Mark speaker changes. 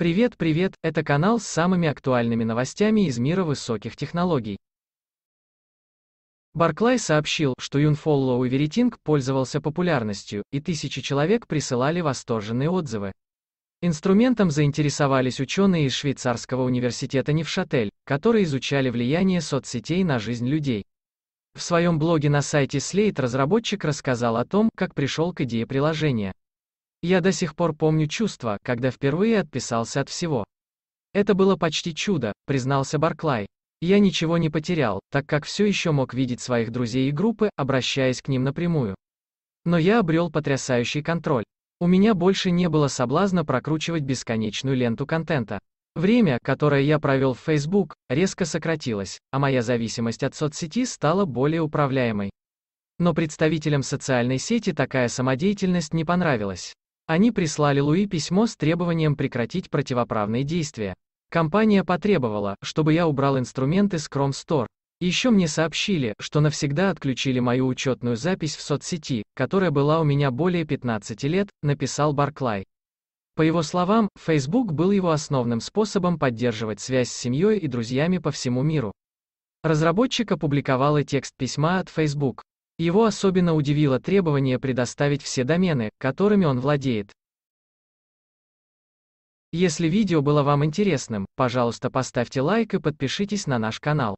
Speaker 1: Привет, привет, это канал с самыми актуальными новостями из мира высоких технологий. Барклай сообщил, что Юнфоллоу и Веритинг пользовался популярностью, и тысячи человек присылали восторженные отзывы. Инструментом заинтересовались ученые из швейцарского университета Невшатель, которые изучали влияние соцсетей на жизнь людей. В своем блоге на сайте Slate разработчик рассказал о том, как пришел к идее приложения. Я до сих пор помню чувство, когда впервые отписался от всего. Это было почти чудо, признался Барклай. Я ничего не потерял, так как все еще мог видеть своих друзей и группы, обращаясь к ним напрямую. Но я обрел потрясающий контроль. У меня больше не было соблазна прокручивать бесконечную ленту контента. Время, которое я провел в Facebook, резко сократилось, а моя зависимость от соцсети стала более управляемой. Но представителям социальной сети такая самодеятельность не понравилась. Они прислали Луи письмо с требованием прекратить противоправные действия. Компания потребовала, чтобы я убрал инструменты с Chrome Store. Еще мне сообщили, что навсегда отключили мою учетную запись в соцсети, которая была у меня более 15 лет, написал Барклай. По его словам, Facebook был его основным способом поддерживать связь с семьей и друзьями по всему миру. Разработчик опубликовал и текст письма от Facebook. Его особенно удивило требование предоставить все домены, которыми он владеет. Если видео было вам интересным, пожалуйста поставьте лайк и подпишитесь на наш канал.